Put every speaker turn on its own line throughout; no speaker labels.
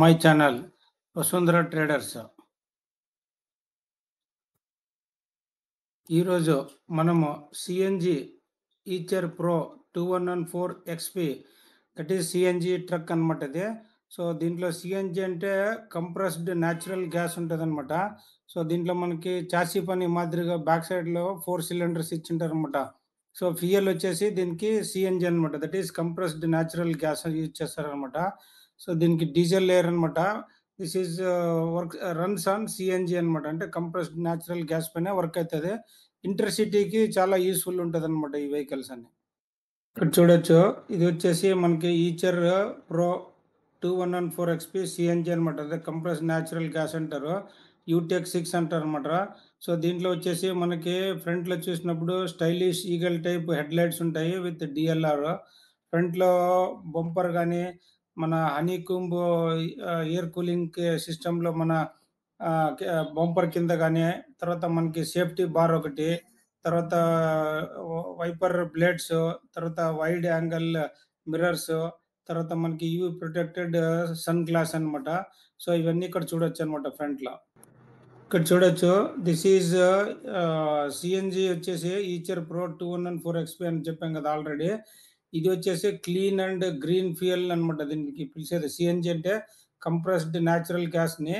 my channel Vasundhara traders ఈరోజు మనము CNG Eicher pro two one one four XP that is CNG truck అనమాట ఇది so దీంట్లో సిఎన్జి అంటే కంప్రెస్డ్ న్యాచురల్ గ్యాస్ ఉంటుంది అనమాట సో దీంట్లో మనకి చాసీ పని మాదిరిగా బ్యాక్ సైడ్లో ఫోర్ సిలిండర్స్ ఇచ్చింటారు అనమాట సో ఫియల్ వచ్చేసి దీనికి సిఎన్జి అనమాట that is compressed natural gas use చేస్తారనమాట సో దీనికి డీజిల్ లేయర్ అనమాట this is work runs on CNG అనమాట అంటే కంప్రెస్డ్ న్యాచురల్ గ్యాస్ పైన వర్క్ అవుతుంది సిటీకి చాలా యూస్ఫుల్ ఉంటుంది అనమాట ఈ వెహికల్స్ అన్ని ఇక్కడ చూడొచ్చు ఇది వచ్చేసి మనకి Eicher pro two one one four XP CNG అనమాట అదే కంప్రెస్ న్యాచురల్ గ్యాస్ అంటారు యూటెక్ సిక్స్ అంటారు అనమాట సో దీంట్లో వచ్చేసి మనకి ఫ్రంట్లో చూసినప్పుడు stylish eagle type head lights ఉంటాయి విత్ డిఎల్ఆర్ ఫ్రంట్లో బంపర్ కానీ మన హనీ కుంబ్ ఎయిర్ కూలింగ్ సిస్టంలో మన బంపర్ కింద కానీ తర్వాత మనకి సేఫ్టీ బార్ ఒకటి తర్వాత వైపర్ బ్లేడ్స్ తర్వాత వైడ్ యాంగిల్ మిర్రర్స్ తర్వాత మనకి ఇవి ప్రొటెక్టెడ్ సన్ గ్లాస్ అనమాట సో ఇవన్నీ ఇక్కడ చూడొచ్చు అనమాట ఫ్రంట్లో ఇక్కడ చూడొచ్చు దిస్ ఈజ్ సిఎన్జి వచ్చేసి Eicher pro two one and four XP అని చెప్పాం కదా ఆల్రెడీ ఇది వచ్చేసి క్లీన్ అండ్ గ్రీన్ ఫ్యూయల్ అనమాట దీనికి పిలిచేది సిఎన్జి అంటే కంప్రెస్డ్ న్యాచురల్ గ్యాస్ని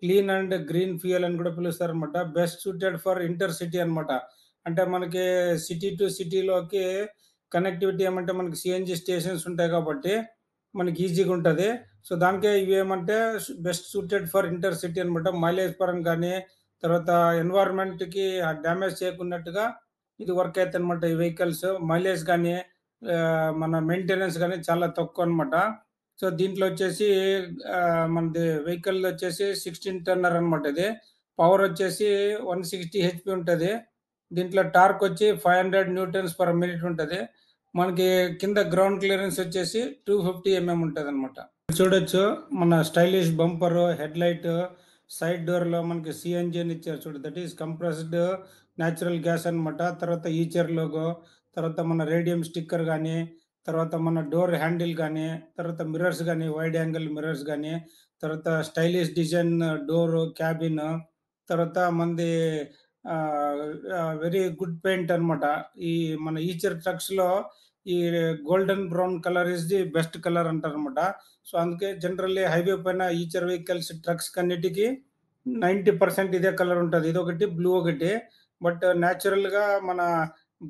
క్లీన్ అండ్ గ్రీన్ ఫ్యూయల్ అని కూడా పిలుస్తారు అనమాట best suited for intercity అనమాట అంటే మనకి సిటీ టు సిటీలోకి కనెక్టివిటీ ఏమంటే మనకి సిఎన్జి స్టేషన్స్ ఉంటాయి కాబట్టి మనకి ఈజీగా ఉంటుంది సో దానికే ఇవి ఏమంటే best suited for intercity అనమాట మైలేజ్ పరం కానీ తర్వాత ఎన్వైర్న్మెంట్కి డ్యామేజ్ చేయకున్నట్టుగా ఇది వర్క్ అవుతుంది అనమాట ఈ వెహికల్స్ మైలేజ్ కానీ మన మెయింటెనెన్స్ కానీ చాలా తక్కువ అనమాట సో దీంట్లో వచ్చేసి మనది వెహికల్ వచ్చేసి సిక్స్టీన్ టన్నర్ అనమాట ఇది పవర్ వచ్చేసి వన్ సిక్స్టీ హెచ్పి ఉంటుంది దీంట్లో టార్క్ వచ్చి five hundred newtons per minute ఉంటుంది మనకి కింద గ్రౌండ్ క్లియరెన్స్ వచ్చేసి టూ ఫిఫ్టీ ఎంఎం ఉంటుంది అనమాట చూడొచ్చు మన stylish bumper head light side డోర్లో మనకి సిఎన్జి అని ఇచ్చారు చూడు that is compressed natural gas అనమాట తర్వాత ఈచర్ లోగో తర్వాత మన రేడియం స్టిక్కర్ కానీ తర్వాత మన డోర్ హ్యాండిల్ కానీ తర్వాత మిర్రర్స్ కానీ వైడ్ యాంగిల్ మిర్రర్స్ కానీ తర్వాత స్టైలిష్ డిజైన్ డోర్ క్యాబిన్ తర్వాత మంది వెరీ గుడ్ పెయింట్ అనమాట ఈ మన ఈచర్ ట్రక్స్లో ఈ golden brown colour is the best colour అంటారనమాట సో అందుకే జనరల్లీ హైవే పైన ఈచర్ వెహికల్స్ ట్రక్స్ కన్నిటికి నైంటీ పర్సెంట్ ఇదే కలర్ ఉంటుంది ఇది ఒకటి బ్లూ ఒకటి బట్ న్యాచురల్గా మన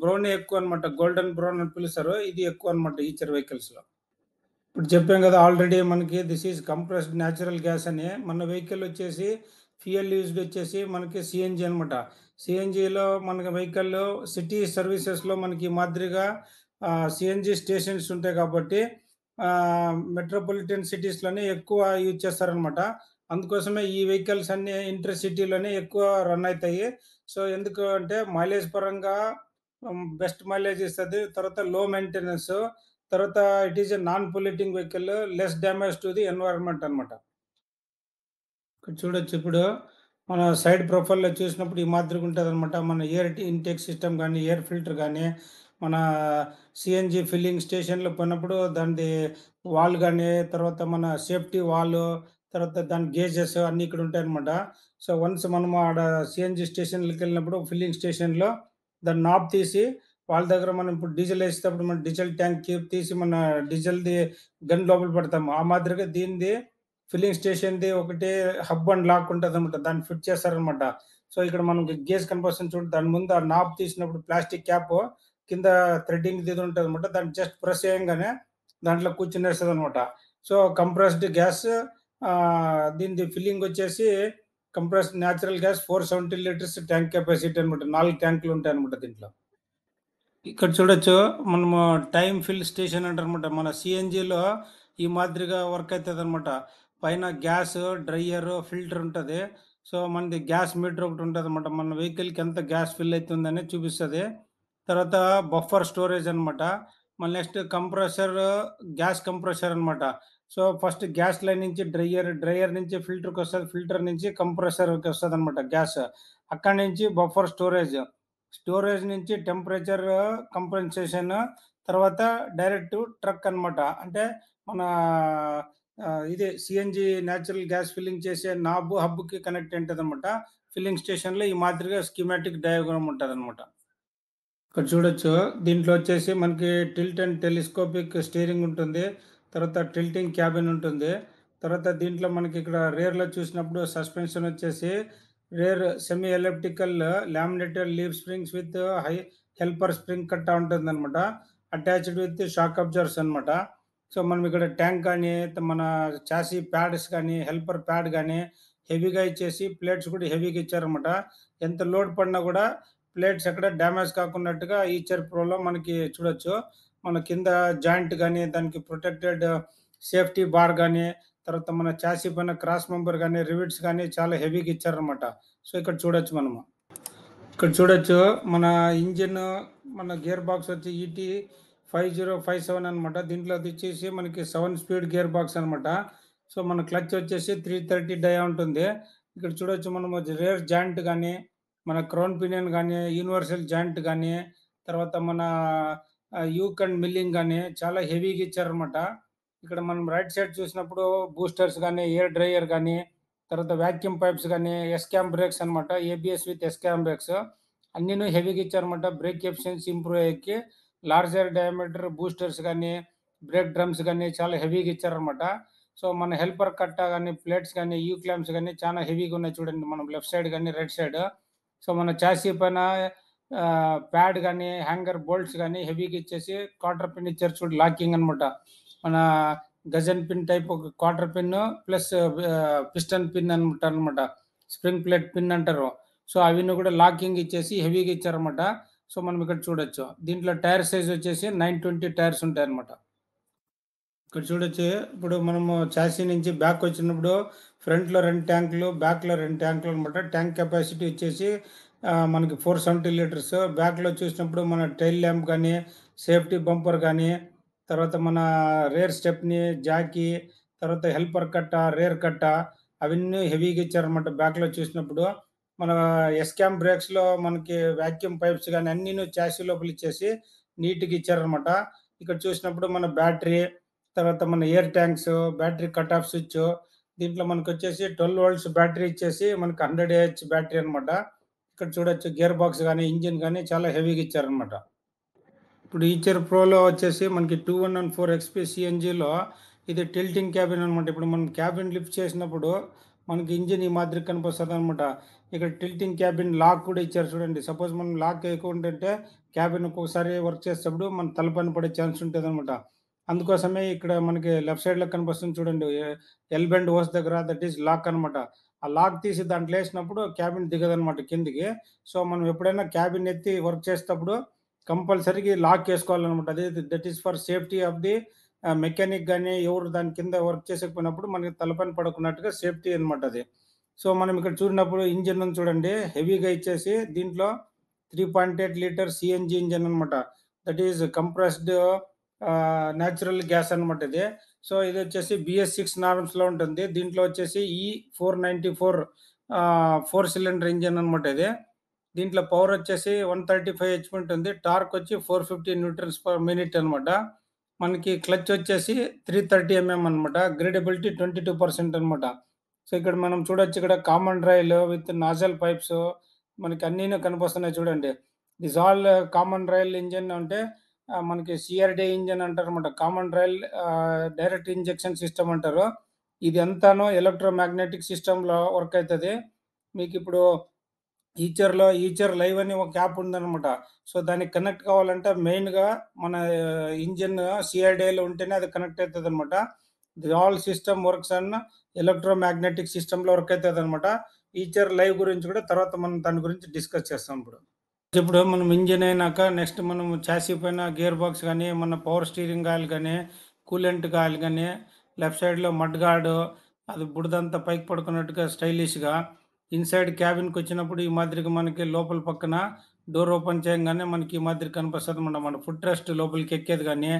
బ్రౌన్ ఎక్కువ అనమాట గోల్డెన్ బ్రౌన్ అని పిలుస్తారు ఇది ఎక్కువ అనమాట ఈచర్ వెహికల్స్లో ఇప్పుడు చెప్పాం కదా ఆల్రెడీ మనకి this is compressed natural gas అని మన వెహికల్ వచ్చేసి ఫ్యూయల్ యూజ్డ్ వచ్చేసి మనకి సిఎన్జి అనమాట సిఎన్జిలో మనకి వెహికల్ సిటీ సర్వీసెస్లో మనకి మాదిరిగా సిఎన్జి స్టేషన్స్ ఉంటాయి కాబట్టి మెట్రోపాలిటన్ సిటీస్లోనే ఎక్కువ యూజ్ చేస్తారనమాట అందుకోసమే ఈ వెహికల్స్ అన్ని ఇంటర్ సిటీలోనే ఎక్కువ రన్ అవుతాయి సో ఎందుకంటే మైలేజ్ పరంగా బెస్ట్ మైలేజ్ ఇస్తుంది తర్వాత లో మెయింటెనెన్స్ తర్వాత it is a non polluting vehicle less damage to the environment అనమాట ఇక్కడ చూడొచ్చు ఇప్పుడు మన సైడ్ ప్రొఫైల్లో చూసినప్పుడు ఈ మాదిరిగా ఉంటుంది అనమాట మన ఎయిర్ ఇంటేక్ సిస్టమ్ కానీ ఎయిర్ ఫిల్టర్ కానీ మన సిఎన్జి ఫిల్లింగ్ స్టేషన్లో పోయినప్పుడు దాని వాల్ కానీ తర్వాత మన సేఫ్టీ వాల్ తర్వాత దాని గేజెస్ అన్నీ ఇక్కడ ఉంటాయి అనమాట సో వన్స్ మనం ఆడ సిఎన్జి స్టేషన్లకు వెళ్ళినప్పుడు ఫిల్లింగ్ స్టేషన్లో దాని నాబ్ తీసి వాళ్ళ దగ్గర మనం ఇప్పుడు డీజిల్ వేసేటప్పుడు మన డీజిల్ ట్యాంక్ క్యూబ్ తీసి మన డీజిల్ది గన్ లోపల పెడతాము ఆ మాదిరిగా దీనిది ఫిల్లింగ్ స్టేషన్ది ఒకటి హబ్ అండ్ లాక్ ఉంటుంది అనమాట దాన్ని ఫిట్ చేస్తారనమాట సో ఇక్కడ మనకి గేస్ కనిపిస్తుంది చూడండి దాని ముందు ఆ నాబ్ తీసినప్పుడు ప్లాస్టిక్ క్యాప్ కింద థ్రెడ్డింగ్ ఇది ఉంటుంది అనమాట దాన్ని జస్ట్ ప్రెస్ చేయంగానే దాంట్లో కూర్చునేస్తుంది అనమాట సో కంప్రెస్డ్ గ్యాస్ దీనిది ఫిల్లింగ్ వచ్చేసి compressed natural gas four seventy litres tank capacity అనమాట నాలుగు ట్యాంకులు ఉంటాయి అనమాట దీంట్లో ఇక్కడ చూడొచ్చు మనము టైం ఫిల్ స్టేషన్ అంటారనమాట మన సిఎన్జిలో ఈ మాదిరిగా వర్క్ అవుతుంది అనమాట పైన గ్యాస్ డ్రయ్యర్ ఫిల్టర్ ఉంటుంది సో మనది గ్యాస్ మీటర్ ఒకటి ఉంటుంది అనమాట మన వెహికల్కి ఎంత గ్యాస్ ఫిల్ అవుతుందని చూపిస్తుంది తర్వాత బఫర్ స్టోరేజ్ అనమాట మళ్ళీ నెక్స్ట్ కంప్రెసర్ గ్యాస్ కంప్రెసర్ అనమాట సో ఫస్ట్ గ్యాస్ లైన్ నుంచి డ్రయ్యర్ డ్రైయర్ నుంచి ఫిల్టర్కి వస్తుంది ఫిల్టర్ నుంచి కంప్రెసర్కి వస్తుంది అనమాట గ్యాస్ అక్కడి నుంచి బఫర్ స్టోరేజ్ స్టోరేజ్ నుంచి టెంపరేచర్ కంప్రెన్సేషన్ తర్వాత డైరెక్ట్ ట్రక్ అనమాట అంటే మన ఇది సిఎన్జి న్యాచురల్ గ్యాస్ ఫిల్లింగ్ చేసే నాబ్ హబ్కి కనెక్ట్ ఉంటుంది అనమాట ఫిల్లింగ్ స్టేషన్లో ఈ మాదిరిగా స్కీమాటిక్ డయాగ్రామ్ ఉంటుంది అనమాట ఇక్కడ చూడొచ్చు దీంట్లో వచ్చేసి మనకి టిల్ట్ అండ్ టెలిస్కోపిక్ స్టీరింగ్ ఉంటుంది తర్వాత టిల్టింగ్ క్యాబిన్ ఉంటుంది తర్వాత దీంట్లో మనకి ఇక్కడ రేర్లో చూసినప్పుడు సస్పెన్షన్ వచ్చేసి rear semi elliptical laminated leaf springs with high helper spring ఉంటుంది అనమాట అటాచ్డ్ విత్ షాక్ అబ్జర్వ్స్ అనమాట సో మనం ఇక్కడ ట్యాంక్ కానీ మన చాసీ ప్యాడ్స్ కానీ హెల్పర్ ప్యాడ్ కానీ హెవీగా ఇచ్చేసి ప్లేట్స్ కూడా హెవీగా ఇచ్చారనమాట ఎంత లోడ్ పడినా కూడా ప్లేట్స్ ఎక్కడ డ్యామేజ్ కాకున్నట్టుగా ఈ చెరుపులో మనకి చూడొచ్చు మన కింద జాయింట్ కానీ దానికి ప్రొటెక్టెడ్ సేఫ్టీ బార్ కానీ తర్వాత మన చాసీ పైన క్రాస్ మెంబర్ కానీ రివిట్స్ కానీ చాలా హెవీగా ఇచ్చారనమాట సో ఇక్కడ చూడొచ్చు మనము ఇక్కడ చూడొచ్చు మన ఇంజిన్ మన గేర్ బాక్స్ వచ్చి ET e five zero five seven అనమాట దీంట్లో వచ్చేసి మనకి సెవెన్ స్పీడ్ గేర్ బాక్స్ అనమాట సో మన క్లచ్ వచ్చేసి త్రీ థర్టీ డై ఉంటుంది ఇక్కడ చూడొచ్చు మనము రేర్ జాయింట్ కానీ మన క్రౌన్ పినియన్ కానీ యూనివర్సల్ జాయింట్ కానీ తర్వాత మన యూక్ అండ్ మిల్లింగ్ కానీ చాలా హెవీగా ఇచ్చారనమాట ఇక్కడ మనం రైట్ సైడ్ చూసినప్పుడు బూస్టర్స్ కానీ ఎయిర్ డ్రైయర్ కానీ తర్వాత వ్యాక్యూమ్ పైప్స్ కానీ ఎస్కామ్ బ్రేక్స్ అనమాట ఏబిఎస్ విత్ ఎస్కామ్ బ్రేక్స్ అన్నీ హెవీగా ఇచ్చారనమాట బ్రేక్ ఎఫిషియన్సీ ఇంప్రూవ్ అయ్యి లార్జర్ డయామీటర్ బూస్టర్స్ కానీ బ్రేక్ డ్రమ్స్ కానీ చాలా హెవీగా ఇచ్చారనమాట సో మన హెల్పర్ కట్ట కానీ ప్లేట్స్ కానీ యూ క్లామ్స్ కానీ చాలా హెవీగా ఉన్నాయి చూడండి మనం లెఫ్ట్ సైడ్ కానీ రైట్ సైడ్ సో మన చాసీ పైన ప్యాడ్ కానీ హ్యాంగర్ బోల్ట్స్ కానీ హెవీగా ఇచ్చేసి క్వార్టర్ పిన్ ఇచ్చారు చూడు లాకింగ్ అనమాట మన గజన్ పిన్ టైప్ ఒక quarter pin plus piston pin అనమాట అనమాట స్ప్రింగ్ ప్లేట్ పిన్ అంటారు సో అవన్నీ కూడా లాకింగ్ ఇచ్చేసి హెవీగా ఇచ్చారనమాట సో మనం ఇక్కడ చూడొచ్చు దీంట్లో టైర్ సైజ్ వచ్చేసి నైన్ ట్వంటీ టైర్స్ ఉంటాయి అనమాట ఇక్కడ చూడొచ్చు ఇప్పుడు మనము చాసీ నుంచి బ్యాక్ వచ్చినప్పుడు ఫ్రంట్లో రెండు ట్యాంకులు బ్యాక్లో రెండు ట్యాంకులు అనమాట ట్యాంక్ కెపాసిటీ వచ్చేసి మనకి ఫోర్ సెవెంటీ లీటర్స్ బ్యాక్లో చూసినప్పుడు మన టైల్ ల్యాంప్ కానీ సేఫ్టీ బంపర్ కానీ తర్వాత మన రేర్ స్టెప్ని జాకీ తర్వాత హెల్పర్ కట్ట రేర్ కట్ట అవన్నీ హెవీగా ఇచ్చారనమాట బ్యాక్లో చూసినప్పుడు మన ఎస్కామ్ బ్రేక్స్లో మనకి వ్యాక్యూమ్ పైప్స్ కానీ అన్నీ చాసీ లోపల ఇచ్చేసి నీట్గా ఇచ్చారనమాట ఇక్కడ చూసినప్పుడు మన బ్యాటరీ తర్వాత మన air tanks battery cut off switch దీంట్లో మనకు వచ్చేసి ట్వెల్వ్ వోల్ట్స్ బ్యాటరీ ఇచ్చేసి మనకి హండ్రెడ్ ఏహెచ్ బ్యాటరీ అనమాట ఇక్కడ చూడొచ్చు గేర్ బాక్స్ కానీ ఇంజిన్ కానీ చాలా హెవీగా ఇచ్చారనమాట ఇప్పుడు ఈచర్ ప్రోలో వచ్చేసి మనకి two one one four XP సిఎన్జిలో ఇది టిల్టింగ్ క్యాబిన్ అనమాట ఇప్పుడు మనం క్యాబిన్ లిఫ్ట్ చేసినప్పుడు మనకి ఇంజిన్ ఈ మాదిరి కనిపిస్తుంది అనమాట ఇక్కడ టిల్టింగ్ క్యాబిన్ లాక్ కూడా ఇచ్చారు చూడండి సపోజ్ మనం లాక్ వేయకుంటుంటే క్యాబిన్ ఒక్కొక్కసారి వర్క్ చేసేటప్పుడు మన తలుపని పడే ఛాన్స్ ఉంటుంది అనమాట అందుకోసమే ఇక్కడ మనకి లెఫ్ట్ సైడ్లో కనిపిస్తుంది చూడండి ఎల్బెండ్ హోస్ దగ్గర దట్ ఈస్ లాక్ అనమాట ఆ లాక్ తీసి దాంట్లో వేసినప్పుడు క్యాబిన్ దిగదు అనమాట కిందికి సో మనం ఎప్పుడైనా క్యాబిన్ ఎత్తి వర్క్ చేసేటప్పుడు కంపల్సరీ లాక్ వేసుకోవాలన్నమాట అది that is for safety of the mechanic కానీ ఎవరు దాని కింద వర్క్ చేసేకపోయినప్పుడు మనకి తలపని పడుకున్నట్టుగా సేఫ్టీ అనమాట అది సో మనం ఇక్కడ చూడినప్పుడు ఇంజిన్ ఉంది చూడండి హెవీగా ఇచ్చేసి దీంట్లో three point eight litre CNG engine అనమాట that is compressed natural gas అనమాట ఇది సో ఇది వచ్చేసి బిఎస్ సిక్స్ నార్మ్స్లో ఉంటుంది దీంట్లో వచ్చేసి ఈ four ninety four four cylinder engine అనమాట ఇది దీంట్లో పవర్ వచ్చేసి వన్ థర్టీ ఫైవ్ హెచ్పి ఉంటుంది టార్క్ వచ్చి four fifty newtons per minute అనమాట మనకి క్లచ్ వచ్చేసి త్రీ థర్టీ ఎంఎం అనమాట గ్రేడబిలిటీ ట్వంటీ టూ పర్సెంట్ అనమాట సో ఇక్కడ మనం చూడొచ్చు ఇక్కడ common rail with nozzle pipes మనకి అన్నీ కనిపిస్తున్నాయి చూడండి this all common rail engine అంటే మనకి సిఆర్డే ఇంజన్ అంటారు అనమాట common rail direct injection system అంటారు ఇది ఎలక్ట్రో మ్యాగ్నెటిక్ సిస్టంలో వర్క్ అవుతుంది మీకు ఇప్పుడు ఈచర్లో ఈచర్ లైవ్ అని ఒక యాప్ ఉందనమాట సో దానికి కనెక్ట్ కావాలంటే మెయిన్గా మన ఇంజిన్ సిఆర్డేలో ఉంటేనే అది కనెక్ట్ అవుతుంది అనమాట ది ఆల్ సిస్టమ్ వర్క్స్ అన్న మ్యాగ్నెటిక్ సిస్టంలో వర్క్ అవుతుంది అనమాట ఈచర్ లైవ్ గురించి కూడా తర్వాత మనం దాని గురించి డిస్కస్ చేస్తాం ఇప్పుడు ఇప్పుడు మనం ఇంజిన్ అయినాక నెక్స్ట్ మనం చాసీ పైన గేర్ బాక్స్ కానీ మన పవర్ స్టీరింగ్ ఆయిల్ కానీ కూలెంట్ ఆయిల్ కానీ లెఫ్ట్ సైడ్లో మడ్ గార్డు అది బుడదంతా పైకి పడుకున్నట్టుగా స్టైలిష్గా ఇన్సైడ్ క్యాబిన్కి వచ్చినప్పుడు ఈ మాదిరిగా మనకి లోపల పక్కన డోర్ ఓపెన్ చేయగానే మనకి ఈ మాదిరి కనిపిస్తుంది మన మన ఫుడ్ రెస్ట్ లోపలికి ఎక్కేది కానీ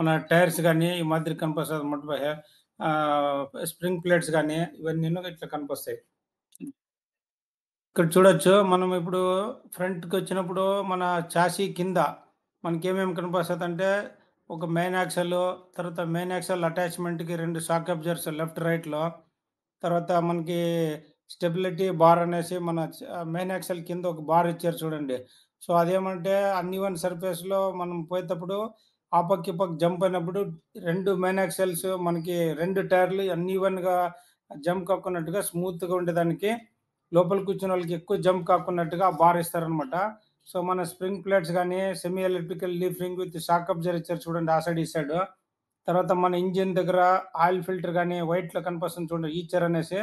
మన టైర్స్ కానీ ఈ మాదిరి కనిపిస్తుంది అనమాట స్ప్రింగ్ ప్లేట్స్ కానీ ఇవన్నీ ఇట్లా కనిపిస్తాయి ఇక్కడ చూడొచ్చు మనం ఇప్పుడు ఫ్రంట్కి వచ్చినప్పుడు మన చాసీ కింద మనకేమేమి కనిపిస్తుంది అంటే ఒక మెయిన్ యాక్సల్ తర్వాత మెయిన్ యాక్సల్ అటాచ్మెంట్కి రెండు షాక్ అబ్జర్స్ లెఫ్ట్ రైట్లో తర్వాత మనకి స్టెబిలిటీ బార్ అనేసి మన మెయిన్ యాక్సల్ కింద ఒక బార్ ఇచ్చారు చూడండి సో అదేమంటే అన్ని వన్ సర్ఫేస్లో మనం పోయేటప్పుడు ఆ పక్క పక్క జంప్ అయినప్పుడు రెండు మెయిన్ యాక్సల్స్ మనకి రెండు టైర్లు అన్ని వన్గా జంప్ స్మూత్ స్మూత్గా ఉండేదానికి లోపల కూర్చున్న వాళ్ళకి ఎక్కువ జంప్ కాకున్నట్టుగా బార్ ఇస్తారనమాట సో మన స్ప్రింగ్ ప్లేట్స్ కానీ semi electrical leaf ring with shock absorber చూడండి ఆ సైడ్ ఈ సైడ్ తర్వాత మన ఇంజిన్ దగ్గర ఆయిల్ ఫిల్టర్ కానీ వైట్లో కనిపిస్తుంది చూడండి ఈచర్ అనేసి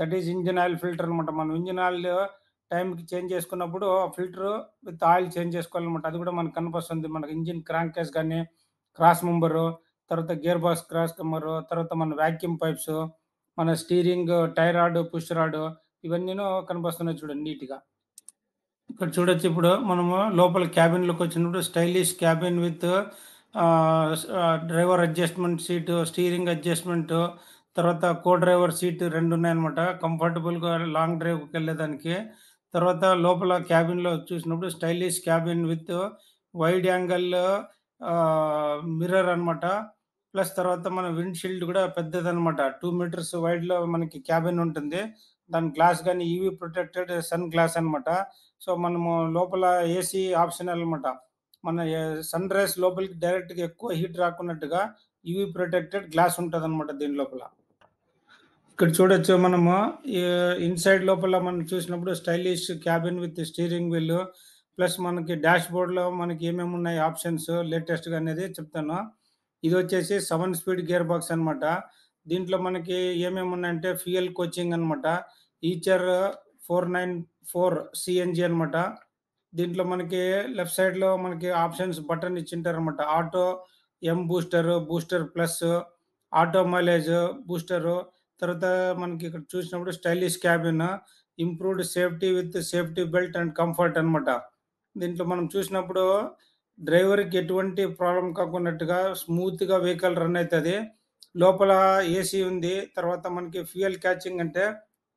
that is engine oil filter అనమాట మనం ఇంజిన్ ఆయిల్ టైంకి చేంజ్ చేసుకున్నప్పుడు ఆ ఫిల్టర్ విత్ ఆయిల్ చేంజ్ చేసుకోవాలన్నమాట అది కూడా మనకు కనిపిస్తుంది మనకి ఇంజిన్ క్రాంక్ కేస్ కానీ క్రాస్ మెంబరు తర్వాత గేర్ బాక్స్ క్రాస్ మెంబరు తర్వాత మన వ్యాక్యూమ్ పైప్స్ మన steering tyre rod push rod ఇవన్నీ కనిపిస్తున్నాయి చూడండి నీట్గా ఇక్కడ చూడొచ్చు ఇప్పుడు మనము లోపల క్యాబిన్లోకి వచ్చినప్పుడు stylish cabin with driver adjustment seat steering adjustment తర్వాత కో డ్రైవర్ సీట్ రెండు ఉన్నాయన్నమాట కంఫర్టబుల్గా లాంగ్ డ్రైవ్కి వెళ్ళేదానికి తర్వాత లోపల క్యాబిన్లో చూసినప్పుడు stylish cabin with wide angle mirror అనమాట ప్లస్ తర్వాత మన విండ్ షీల్డ్ కూడా పెద్దదనమాట టూ మీటర్స్ వైడ్లో మనకి క్యాబిన్ ఉంటుంది దాని గ్లాస్ కానీ ఈవీ ప్రొటెక్టెడ్ సన్ గ్లాస్ అనమాట సో మనము లోపల ఏసీ ఆప్షనల్ అనమాట మన సన్ రైస్ లోపలికి డైరెక్ట్గా ఎక్కువ హీట్ రాకున్నట్టుగా ఈవీ ప్రొటెక్టెడ్ గ్లాస్ ఉంటుంది అనమాట దీని లోపల ఇక్కడ చూడొచ్చు మనము ఇన్సైడ్ లోపల మనం చూసినప్పుడు stylish cabin with steering wheel plus మనకి డాష్ బోర్డ్లో మనకి ఏమేమి ఉన్నాయి ఆప్షన్స్ లేటెస్ట్గా అనేది చెప్తాను ఇది వచ్చేసి సెవెన్ స్పీడ్ గేర్ బాక్స్ అనమాట దీంట్లో మనకి ఏమేమి ఉన్నాయంటే ఫ్యూయల్ కోచింగ్ అనమాట Eicher four nine four CNG అనమాట దీంట్లో మనకి లెఫ్ట్ సైడ్లో మనకి ఆప్షన్స్ బటన్ ఇచ్చింటారు అనమాట auto M booster booster plus auto mileage booster తర్వాత మనకి ఇక్కడ చూసినప్పుడు stylish cabin improved safety with safety belt and comfort అనమాట దీంట్లో మనం చూసినప్పుడు డ్రైవర్కి ఎటువంటి ప్రాబ్లం కాకున్నట్టుగా స్మూత్గా వెహికల్ రన్ అవుతుంది లోపల ఏసీ ఉంది తర్వాత మనకి ఫ్యూయల్ క్యాచింగ్ అంటే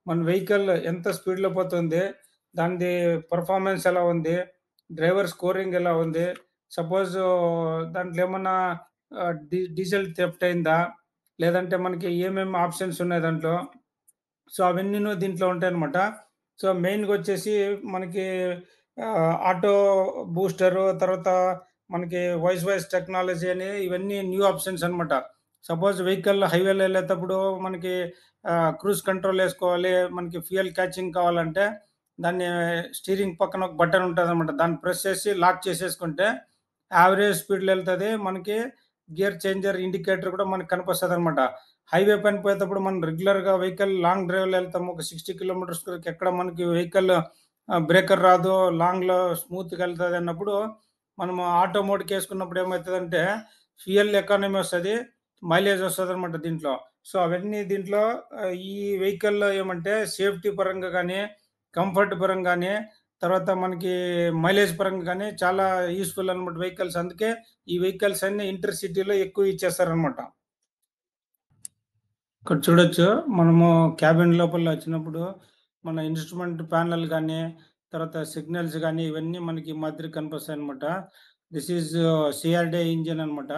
మన వెహికల్ ఎంత స్పీడ్లో పోతుంది దాని పర్ఫార్మెన్స్ ఎలా ఉంది డ్రైవర్ స్కోరింగ్ ఎలా ఉంది సపోజ్ దాంట్లో ఏమన్నా డీజిల్ థెఫ్ట్ అయిందా లేదంటే మనకి ఏమేమి ఆప్షన్స్ ఉన్నాయి దాంట్లో సో అవన్నీ దీంట్లో ఉంటాయన్నమాట సో మెయిన్గా వచ్చేసి మనకి ఆటో బూస్టరు తర్వాత మనకి వాయిస్ వాయిస్ టెక్నాలజీ అని ఇవన్నీ న్యూ ఆప్షన్స్ అనమాట సపోజ్ వెహికల్ హైవేలో వెళ్ళేటప్పుడు మనకి క్రూజ్ కంట్రోల్ వేసుకోవాలి మనకి ఫ్యూయల్ క్యాచింగ్ కావాలంటే దాన్ని స్టీరింగ్ పక్కన ఒక బటన్ ఉంటుంది అనమాట దాన్ని ప్రెస్ చేసి లాక్ చేసేసుకుంటే యావరేజ్ స్పీడ్లో వెళ్తుంది మనకి గేర్ చేంజర్ ఇండికేటర్ కూడా మనకి కనిపిస్తుంది అనమాట హైవే పైన పోయేటప్పుడు మనం రెగ్యులర్గా వెహికల్ లాంగ్ డ్రైవ్లో వెళ్తాము ఒక సిక్స్టీ కిలోమీటర్స్ ఎక్కడ మనకి వెహికల్ బ్రేకర్ రాదు లాంగ్లో స్మూత్గా వెళ్తుంది అన్నప్పుడు మనము ఆటో మోడ్కి వేసుకున్నప్పుడు ఏమవుతుందంటే ఫ్యూయల్ ఎకానమీ వస్తుంది మైలేజ్ వస్తుంది అనమాట దీంట్లో సో అవన్నీ దీంట్లో ఈ వెహికల్లో ఏమంటే సేఫ్టీ పరంగా కానీ కంఫర్ట్ పరంగా కానీ తర్వాత మనకి మైలేజ్ పరంగా కానీ చాలా యూస్ఫుల్ అనమాట వెహికల్స్ అందుకే ఈ వెహికల్స్ అన్ని ఇంటర్ సిటీలో ఎక్కువ ఇచ్చేస్తారనమాట ఇక్కడ చూడొచ్చు మనము క్యాబిన్ లోపల వచ్చినప్పుడు మన ఇన్స్ట్రుమెంట్ ప్యానల్ కానీ తర్వాత సిగ్నల్స్ కానీ ఇవన్నీ మనకి మాదిరి కనిపిస్తాయి అనమాట దిస్ ఈజ్ సిఆర్డే ఇంజిన్ అనమాట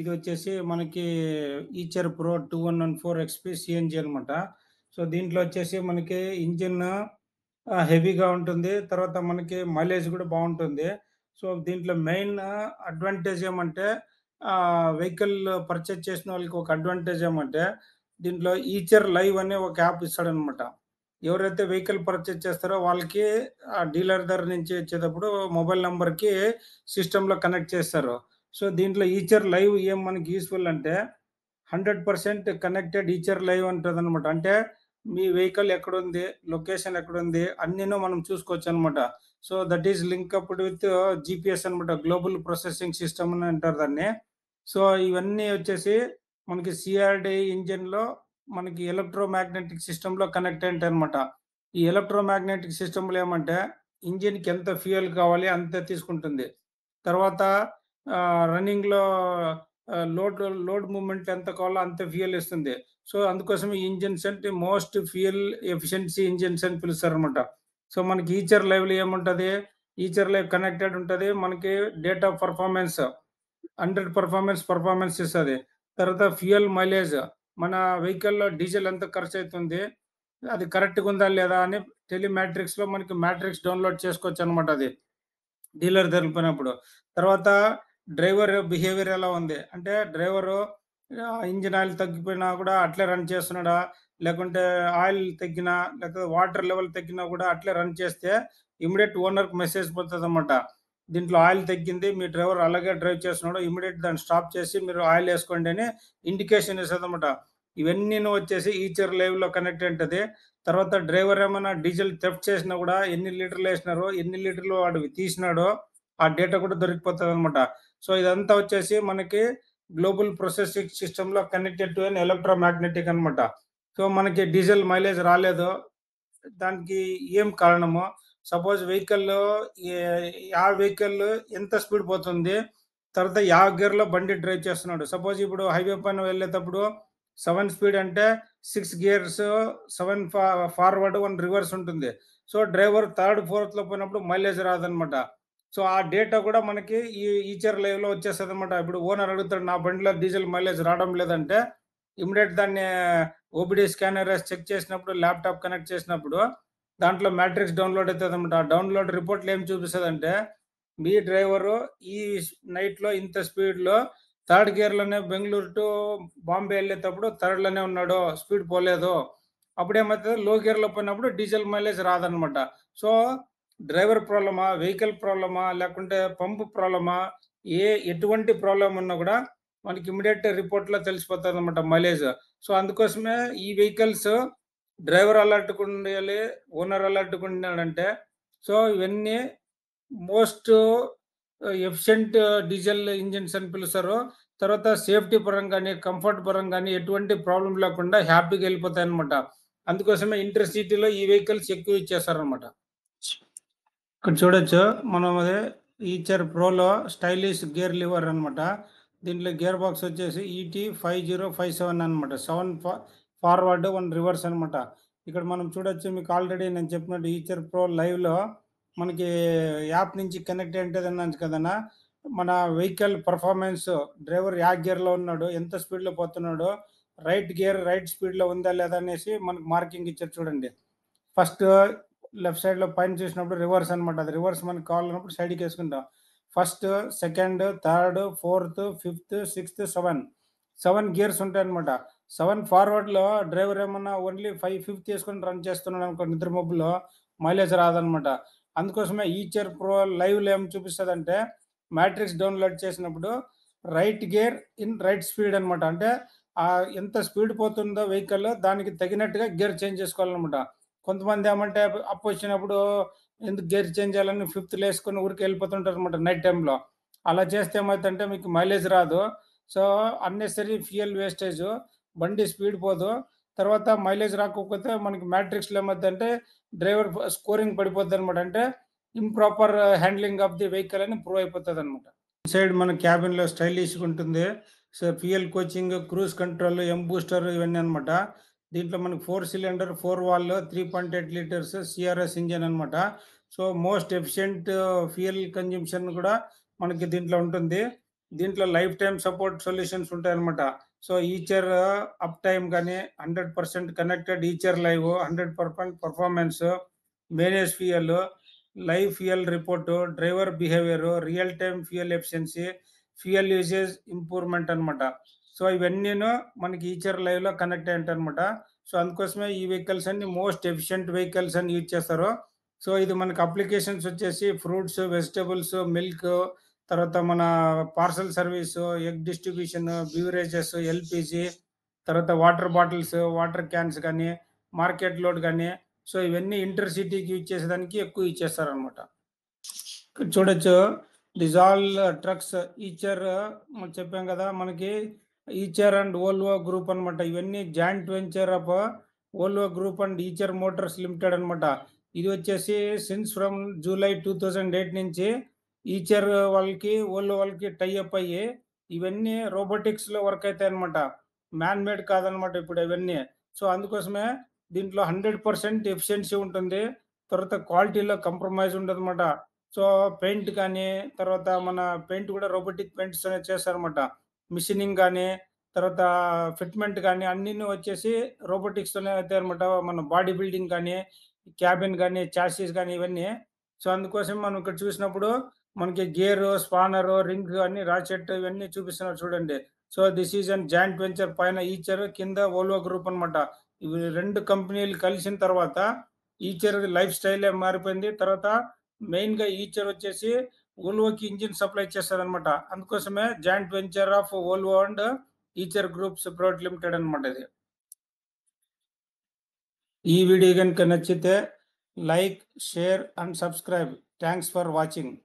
ఇది వచ్చేసి మనకి Eicher pro two one one four XP CNG అనమాట సో దీంట్లో వచ్చేసి మనకి ఇంజిన్ హెవీగా ఉంటుంది తర్వాత మనకి మైలేజ్ కూడా బాగుంటుంది సో దీంట్లో మెయిన్ అడ్వాంటేజ్ ఏమంటే వెహికల్ పర్చేజ్ చేసిన వాళ్ళకి ఒక అడ్వాంటేజ్ ఏమంటే దీంట్లో ఈచర్ లైవ్ అనే ఒక యాప్ ఇస్తాడనమాట ఎవరైతే వెహికల్ పర్చేజ్ చేస్తారో వాళ్ళకి ఆ డీలర్ దగ్గర నుంచి వచ్చేటప్పుడు మొబైల్ నెంబర్కి సిస్టంలో కనెక్ట్ చేస్తారు సో దీంట్లో ఈచర్ లైవ్ ఏం మనకి యూస్ఫుల్ అంటే hundred percent connected Eicher live ఉంటుంది అనమాట అంటే మీ వెహికల్ ఎక్కడుంది లొకేషన్ ఎక్కడుంది అన్నీను మనం చూసుకోవచ్చు అనమాట so that is link up with GPS అనమాట గ్లోబల్ ప్రొసెసింగ్ సిస్టమ్ అని అంటారు దాన్ని సో ఇవన్నీ వచ్చేసి మనకి సిఆర్డి ఇంజిన్లో మనకి ఎలక్ట్రో ఎలక్ట్రోమాగ్నెటిక్ సిస్టంలో కనెక్ట్ అయింటే అనమాట ఈ ఎలక్ట్రో ఎలక్ట్రోమాగ్నెటిక్ సిస్టమ్లో ఏమంటే ఇంజిన్కి ఎంత ఫ్యూయల్ కావాలి అంతే తీసుకుంటుంది తర్వాత రన్నింగ్లో లోడ్ లోడ్ మూమెంట్ ఎంత కావాలో అంత ఫ్యూయల్ ఇస్తుంది సో అందుకోసం ఈ ఇంజిన్స్ అంటే మోస్ట్ ఫ్యూయల్ ఎఫిషియన్సీ ఇంజిన్స్ అని పిలుస్తారు అనమాట సో మనకి ఈచర్ లైవ్లో ఏముంటుంది ఈచర్ లైవ్ కనెక్టెడ్ ఉంటుంది మనకి data performance hundred performance performance ఇస్తుంది తర్వాత ఫ్యూయల్ మైలేజ్ మన వెహికల్లో డీజిల్ ఎంత ఖర్చు అవుతుంది అది కరెక్ట్గా ఉందా లేదా అని టెలిమ్యాట్రిక్స్లో మనకి మ్యాట్రిక్స్ డౌన్లోడ్ చేసుకోవచ్చు అనమాట అది డీలర్ జరిగిపోయినప్పుడు తర్వాత డ్రైవర్ బిహేవియర్ ఎలా ఉంది అంటే డ్రైవరు ఇంజిన్ ఆయిల్ తగ్గిపోయినా కూడా అట్లే రన్ చేస్తున్నాడా లేకుంటే ఆయిల్ తగ్గినా లేకపోతే వాటర్ లెవెల్ తగ్గినా కూడా అట్లే రన్ చేస్తే ఇమీడియట్ ఓనర్కి మెసేజ్ పోతుంది అనమాట దీంట్లో ఆయిల్ తగ్గింది మీ డ్రైవర్ అలాగే డ్రైవ్ చేస్తున్నాడు ఇమీడియట్ దాన్ని స్టాప్ చేసి మీరు ఆయిల్ వేసుకోండి అని ఇండికేషన్ ఇస్తుంది అనమాట ఇవన్నీ వచ్చేసి ఈచర్ లైవ్లో కనెక్ట్ ఉంటుంది తర్వాత డ్రైవర్ ఏమైనా డీజిల్ థెఫ్ట్ చేసినా కూడా ఎన్ని లీటర్లు వేసినారో ఎన్ని లీటర్లు వాడు తీసినాడో ఆ డేటా కూడా దొరికిపోతుంది అనమాట సో ఇదంతా వచ్చేసి మనకి గ్లోబల్ ప్రొసెసింగ్ సిస్టంలో కనెక్టెడ్ టు అన్ మ్యాగ్నెటిక్ అనమాట సో మనకి డీజిల్ మైలేజ్ రాలేదు దానికి ఏం కారణము సపోజ్ వెహికల్ ఆ వెహికల్ ఎంత స్పీడ్ పోతుంది తర్వాత యా గేర్లో బండి డ్రైవ్ చేస్తున్నాడు సపోజ్ ఇప్పుడు హైవే పైన వెళ్ళేటప్పుడు సెవెన్ స్పీడ్ అంటే six gears seven forward one reverse ఉంటుంది సో డ్రైవర్ థర్డ్ ఫోర్త్లో పోయినప్పుడు మైలేజ్ రాదనమాట సో ఆ డేటా కూడా మనకి ఈ ఈచర్ లైవ్లో వచ్చేస్తుంది అనమాట ఇప్పుడు ఓనర్ అడుగుతాడు నా బండిలో డీజిల్ మైలేజ్ రావడం లేదంటే ఇమీడియట్ దాన్ని ఓబిడి స్కానర్ చెక్ చేసినప్పుడు ల్యాప్టాప్ కనెక్ట్ చేసినప్పుడు దాంట్లో మ్యాట్రిక్స్ డౌన్లోడ్ అవుతుంది అనమాట ఆ డౌన్లోడ్ రిపోర్ట్లు ఏం అంటే మీ డ్రైవరు ఈ నైట్లో ఇంత స్పీడ్లో థర్డ్ గేర్లోనే బెంగళూరు టు బాంబే వెళ్ళేటప్పుడు థర్డ్లోనే ఉన్నాడు స్పీడ్ పోలేదు అప్పుడేమవుతుంది లో గేర్లో పోయినప్పుడు డీజిల్ మైలేజ్ రాదనమాట సో డ్రైవర్ ప్రాబ్లమా వెహికల్ ప్రాబ్లమా లేకుంటే పంపు ప్రాబ్లమా ఏ ఎటువంటి ప్రాబ్లం ఉన్నా కూడా మనకి ఇమీడియట్ రిపోర్ట్లో తెలిసిపోతుంది అనమాట మైలేజ్ సో అందుకోసమే ఈ వెహికల్స్ డ్రైవర్ అలర్ట్గా ఓనర్ అలర్ట్గా సో ఇవన్నీ మోస్ట్ ఎఫిషియంట్ డీజిల్ ఇంజిన్స్ అని పిలుస్తారు తర్వాత సేఫ్టీ పరంగా కానీ కంఫర్ట్ పరంగా కానీ ఎటువంటి ప్రాబ్లం లేకుండా హ్యాపీగా వెళ్ళిపోతాయి అనమాట అందుకోసమే ఇంటర్సిటీలో ఈ వెహికల్స్ ఎక్కువ ఇచ్చేస్తారనమాట ఇక్కడ చూడొచ్చు మనం అదే ఈచర్ ప్రోలో స్టైలిష్ గేర్ లివర్ అనమాట దీంట్లో గేర్ బాక్స్ వచ్చేసి ET five zero five seven అనమాట సెవెన్ ఫార్వర్డ్ వన్ రివర్స్ అనమాట ఇక్కడ మనం చూడొచ్చు మీకు ఆల్రెడీ నేను చెప్పినట్టు ఈచర్ ప్రో లైవ్లో మనకి యాప్ నుంచి కనెక్ట్ అన్నాను కదన్నా మన వెహికల్ పర్ఫార్మెన్స్ డ్రైవర్ యా గేర్లో ఉన్నాడు ఎంత స్పీడ్లో పోతున్నాడు రైట్ గేర్ రైట్ స్పీడ్లో ఉందా లేదా అనేసి మనకు మార్కింగ్ ఇచ్చారు చూడండి ఫస్ట్ లెఫ్ట్ సైడ్ లో పైన చూసినప్పుడు రివర్స్ అనమాట అది రివర్స్ మనకి కావాలన్నప్పుడు సైడ్కి వేసుకుంటాం first second third fourth fifth sixth seven seven gears ఉంటాయి అనమాట సెవెన్ ఫార్వర్డ్లో డ్రైవర్ ఏమన్నా ఓన్లీ ఫైవ్ ఫిఫ్త్ వేసుకుని రన్ చేస్తున్నాడు అనుకో నిద్ర మబ్బులో మైలేజ్ రాదనమాట అందుకోసమే ఈచర్ ప్రో లైవ్లో ఏం చూపిస్తుంది అంటే మ్యాట్రిక్స్ డౌన్లోడ్ చేసినప్పుడు right gear in right speed అనమాట అంటే ఎంత స్పీడ్ పోతుందో వెహికల్ దానికి తగినట్టుగా గేర్ చేంజ్ చేసుకోవాలన్నమాట కొంతమంది ఏమంటే అప్పు వచ్చినప్పుడు ఎందుకు గేర్ చేంజ్ చేయాలని ఫిఫ్త్లో వేసుకొని ఊరికి వెళ్ళిపోతుంటారు అనమాట నైట్ టైంలో అలా చేస్తే ఏమవుతుందంటే మీకు మైలేజ్ రాదు సో అన్నెసరీ ఫ్యూయల్ వేస్టేజ్ బండి స్పీడ్ పోదు తర్వాత మైలేజ్ రాకపోతే మనకి మ్యాట్రిక్స్లో ఏమవుతుందంటే డ్రైవర్ స్కోరింగ్ పడిపోద్ది అనమాట అంటే improper handling of the vehicle అని ప్రూవ్ అయిపోతుంది అనమాట సైడ్ మన క్యాబిన్లో స్టైలిష్గా ఉంటుంది so fuel coaching cruise control M booster ఇవన్నీ అనమాట దీంట్లో మనకు four cylinder four valve three point eight litres CRS engine అనమాట so most efficient fuel consumption కూడా మనకి దీంట్లో ఉంటుంది దీంట్లో లైఫ్ టైం సపోర్ట్ సొల్యూషన్స్ ఉంటాయన్నమాట సో ఈచర్ అప్ టైం కానీ hundred percent connected Eicher live hundred percent performance manage fuel live fuel report driver behaviour real time fuel efficiency fuel usage improvement అనమాట so ఇవన్నీ మనకి ఈచర్ లైవ్లో కనెక్ట్ అయ్యంటనమాట సో అందుకోసమే ఈ vehicles అన్ని most efficient vehicles అని use చేస్తారు సో ఇది మనకి అప్లికేషన్స్ వచ్చేసి ఫ్రూట్స్ వెజిటబుల్స్ మిల్క్ తర్వాత మన parcel service egg distribution beverages LPG తర్వాత వాటర్ బాటిల్స్ వాటర్ క్యాన్స్ కానీ మార్కెట్ లోడ్ కానీ సో ఇవన్నీ ఇంటర్ సిటీకి యూజ్ చేసేదానికి ఎక్కువ ఇచ్చేస్తారు అనమాట చూడొచ్చు దిస్ ఆల్ ట్రక్స్ ఈచర్ చెప్పాం కదా మనకి ఈచర్ అండ్ ఓల్వో గ్రూప్ అనమాట ఇవన్నీ joint venture of Volvo group and Eicher motors limited అనమాట ఇది వచ్చేసి since from July two thousand eight నుంచి ఈచర్ వాళ్ళకి ఓల్వో వాళ్ళకి టైఅప్ అయ్యి ఇవన్నీ రోబోటిక్స్లో వర్క్ అవుతాయి అనమాట మ్యాన్ మేడ్ కాదనమాట ఇప్పుడు ఇవన్నీ సో అందుకోసమే దీంట్లో హండ్రెడ్ పర్సెంట్ ఎఫిషియన్సీ ఉంటుంది తర్వాత క్వాలిటీలో కంప్రమైజ్ ఉండదు అనమాట సో పెయింట్ కానీ తర్వాత మన పెయింట్ కూడా రోబోటిక్ పెయింట్స్ అనేవి చేస్తారనమాట మిషనింగ్ కానీ తర్వాత ఫిట్మెంట్ కానీ అన్ని వచ్చేసి రోబోటిక్స్తోనే అయితే అనమాట మన బాడీ బిల్డింగ్ కానీ క్యాబిన్ కానీ చాసీస్ కానీ ఇవన్నీ సో అందుకోసం మనం ఇక్కడ చూసినప్పుడు మనకి గేరు స్పానరు రింగ్ అన్ని రాచెట్ ఇవన్నీ చూపిస్తున్నారు చూడండి so this is and joint venture పైన ఈచర్ కింద ఓల్వో గ్రూప్ అనమాట ఇవి రెండు కంపెనీలు కలిసిన తర్వాత ఈచర్ లైఫ్ స్టైలే మారిపోయింది తర్వాత మెయిన్గా ఈచర్ వచ్చేసి ఓల్వోకి ఇంజిన్ సప్లై చేస్తుందన్నమాట అందుకోసమే joint venture of Volvo and Eicher groups private limited అనమాట ఇది ఈ వీడియో కనుక నచ్చితే like share and subscribe thanks for watching